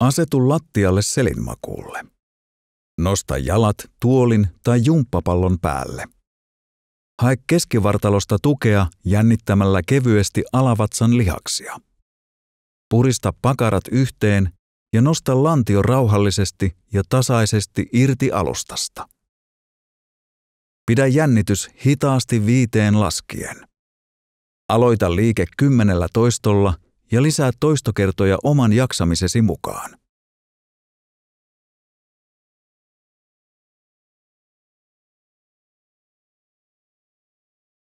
Asetu lattialle selinmakuulle. Nosta jalat tuolin tai jumppapallon päälle. Hae keskivartalosta tukea jännittämällä kevyesti alavatsan lihaksia. Purista pakarat yhteen ja nosta lantio rauhallisesti ja tasaisesti irti alustasta. Pidä jännitys hitaasti viiteen laskien. Aloita liike kymmenellä toistolla ja lisää toistokertoja oman jaksamisesi mukaan.